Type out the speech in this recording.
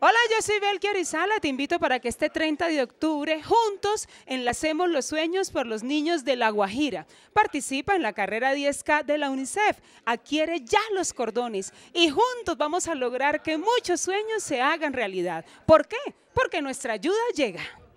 Hola, yo soy Belkia Arizala. Te invito para que este 30 de octubre juntos enlacemos los sueños por los niños de La Guajira. Participa en la carrera 10K de la UNICEF. Adquiere ya los cordones y juntos vamos a lograr que muchos sueños se hagan realidad. ¿Por qué? Porque nuestra ayuda llega.